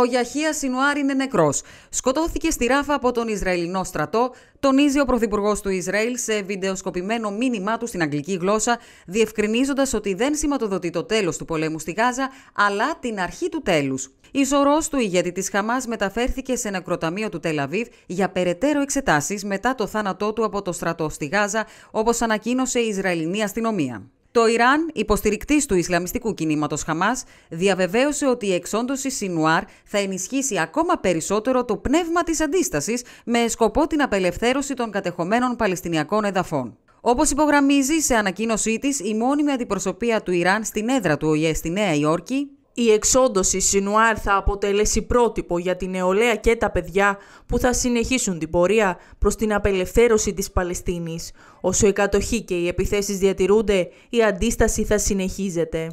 Ο Γιαχία Σινουάρ είναι νεκρός. Σκοτώθηκε στη ράφα από τον Ισραηλινό στρατό, τονίζει ο Πρωθυπουργός του Ισραήλ σε βιντεοσκοπημένο μήνυμά του στην αγγλική γλώσσα, διευκρινίζοντας ότι δεν σηματοδοτεί το τέλος του πολέμου στη Γάζα, αλλά την αρχή του τέλους. Η σωρό του ηγέτη της Χαμάς μεταφέρθηκε σε νεκροταμείο του Τελαβίβ για περαιτέρω εξετάσεις μετά το θάνατό του από το στρατό στη Γάζα, όπως ανακοίνωσε η Ισραηλινή αστυνομία. Το Ιράν, υποστηρικτής του Ισλαμιστικού κινήματος Χαμάς, διαβεβαίωσε ότι η εξόντωση Σινουάρ θα ενισχύσει ακόμα περισσότερο το πνεύμα της αντίστασης με σκοπό την απελευθέρωση των κατεχωμένων Παλαιστινιακών εδαφών. Όπως υπογραμμίζει σε ανακοίνωσή της η μόνιμη αντιπροσωπεία του Ιράν στην έδρα του ΟΗΕ στη Νέα Υόρκη, η εξόντωση Σινουάρ θα αποτελέσει πρότυπο για την νεολαία και τα παιδιά που θα συνεχίσουν την πορεία προς την απελευθέρωση της Παλαιστίνης. Όσο η κατοχή και οι επιθέσεις διατηρούνται, η αντίσταση θα συνεχίζεται.